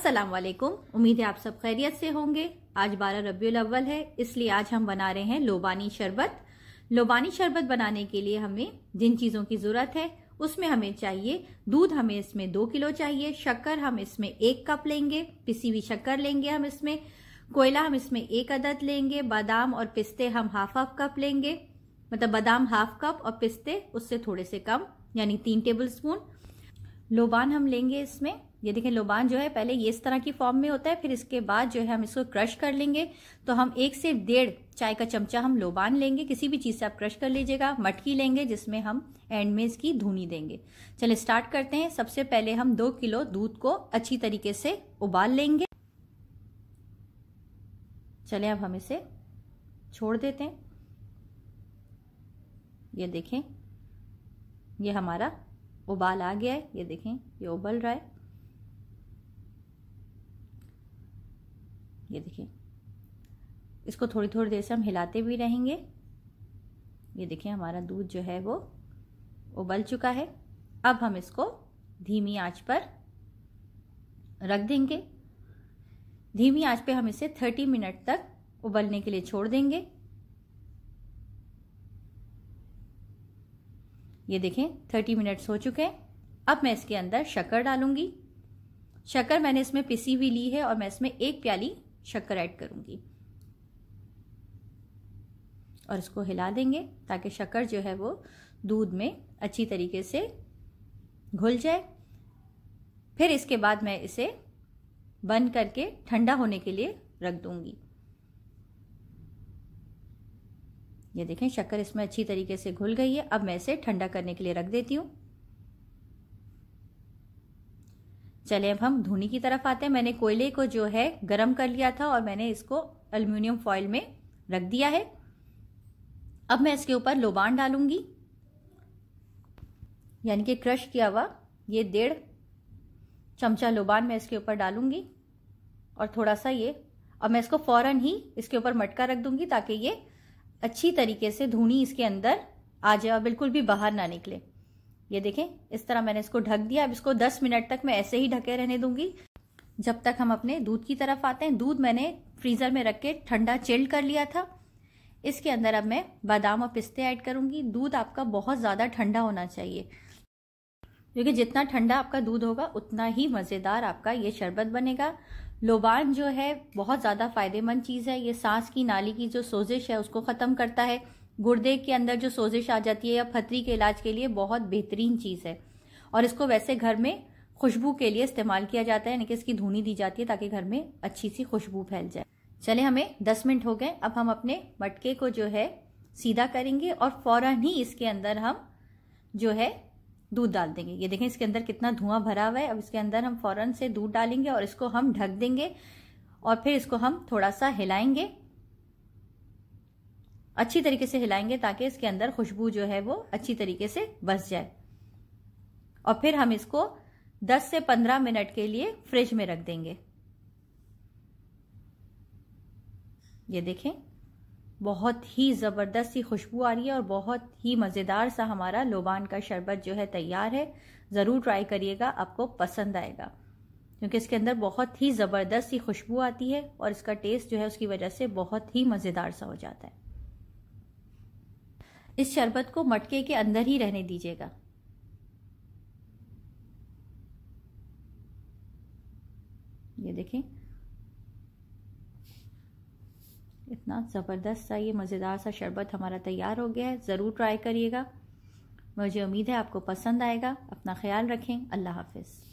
असलम वालेकुम उम्मीद है आप सब खैरियत से होंगे आज बारह रबी अव्वल है इसलिए आज हम बना रहे हैं लोबानी शरबत लोबानी शरबत बनाने के लिए हमें जिन चीज़ों की ज़रूरत है उसमें हमें चाहिए दूध हमें इसमें दो किलो चाहिए शक्कर हम इसमें एक कप लेंगे पिसी हुई शक्कर लेंगे हम इसमें कोयला हम इसमें एक अदद लेंगे बादाम और पिस्ते हम हाफ हाफ कप लेंगे मतलब बादाम हाफ कप और पिस्ते उससे थोड़े से कम यानी तीन टेबल स्पून लोबान हम लेंगे इसमें ये देखें लोबान जो है पहले ये इस तरह की फॉर्म में होता है फिर इसके बाद जो है हम इसको क्रश कर लेंगे तो हम एक से डेढ़ चाय का चमचा हम लोबान लेंगे किसी भी चीज़ से आप क्रश कर लीजिएगा मटकी लेंगे जिसमें हम एंड में इसकी धुनी देंगे चलिए स्टार्ट करते हैं सबसे पहले हम दो किलो दूध को अच्छी तरीके से उबाल लेंगे चले अब हम इसे छोड़ देते हैं ये देखें ये हमारा उबाल आ गया है ये देखें ये उबल रहा है ये देखिए इसको थोड़ी थोड़ी देर से हम हिलाते भी रहेंगे ये देखिए हमारा दूध जो है वो उबल चुका है अब हम इसको धीमी आंच पर रख देंगे धीमी आंच पे हम इसे थर्टी मिनट तक उबलने के लिए छोड़ देंगे ये देखें थर्टी मिनट्स हो चुके हैं अब मैं इसके अंदर शक्कर डालूंगी शक्कर मैंने इसमें पिसी हुई ली है और मैं इसमें एक प्याली शक्कर ऐड करूँगी और इसको हिला देंगे ताकि शक्कर जो है वो दूध में अच्छी तरीके से घुल जाए फिर इसके बाद मैं इसे बंद करके ठंडा होने के लिए रख दूंगी ये देखें शक्कर इसमें अच्छी तरीके से घुल गई है अब मैं इसे ठंडा करने के लिए रख देती हूँ चले अब हम धुनी की तरफ आते हैं मैंने कोयले को जो है गर्म कर लिया था और मैंने इसको अल्मीनियम फॉयल में रख दिया है अब मैं इसके ऊपर लोबान डालूंगी यानी कि क्रश किया हुआ ये डेढ़ चमचा लोबान मैं इसके ऊपर डालूंगी और थोड़ा सा ये अब मैं इसको फौरन ही इसके ऊपर मटका रख दूंगी ताकि ये अच्छी तरीके से धुनी इसके अंदर आ जाए और बिल्कुल भी बाहर ना निकले ये देखें इस तरह मैंने इसको ढक दिया अब इसको 10 मिनट तक मैं ऐसे ही ढके रहने दूंगी जब तक हम अपने दूध की तरफ आते हैं दूध मैंने फ्रीजर में रख के ठंडा चिल्ड कर लिया था इसके अंदर अब मैं बादाम और पिस्ते ऐड करूंगी दूध आपका बहुत ज़्यादा ठंडा होना चाहिए क्योंकि जितना ठंडा आपका दूध होगा उतना ही मज़ेदार आपका ये शरबत बनेगा लोबान जो है बहुत ज़्यादा फायदेमंद चीज़ है ये सांस की नाली की जो सोजिश है उसको ख़त्म करता है गुर्दे के अंदर जो सोजिश आ जाती है या फतरी के इलाज के लिए बहुत बेहतरीन चीज़ है और इसको वैसे घर में खुशबू के लिए इस्तेमाल किया जाता है यानी कि इसकी धुनी दी जाती है ताकि घर में अच्छी सी खुशबू फैल जाए चले हमें दस मिनट हो गए अब हम अपने मटके को जो है सीधा करेंगे और फौरन ही इसके अंदर हम जो है दूध डाल देंगे ये देखें इसके अंदर कितना धुआं भरा हुआ है अब इसके अंदर हम फौरन से दूध डालेंगे और इसको हम ढक देंगे और फिर इसको हम थोड़ा सा हिलाएंगे अच्छी तरीके से हिलाएंगे ताकि इसके अंदर खुशबू जो है वो अच्छी तरीके से बस जाए और फिर हम इसको 10 से 15 मिनट के लिए फ्रिज में रख देंगे ये देखें बहुत ही ज़बरदस्त सी खुशबू आ रही है और बहुत ही मज़ेदार सा हमारा लोबान का शरबत जो है तैयार है ज़रूर ट्राई करिएगा आपको पसंद आएगा क्योंकि इसके अंदर बहुत ही ज़बरदस्त सी खुशबू आती है और इसका टेस्ट जो है उसकी वजह से बहुत ही मज़ेदार सा हो जाता है इस शरबत को मटके के अंदर ही रहने दीजिएगा ये देखें इतना ज़बरदस्त सा ये मज़ेदार सा शरबत हमारा तैयार हो गया है ज़रूर ट्राई करिएगा मुझे उम्मीद है आपको पसंद आएगा अपना ख्याल रखें अल्लाह हाफिज़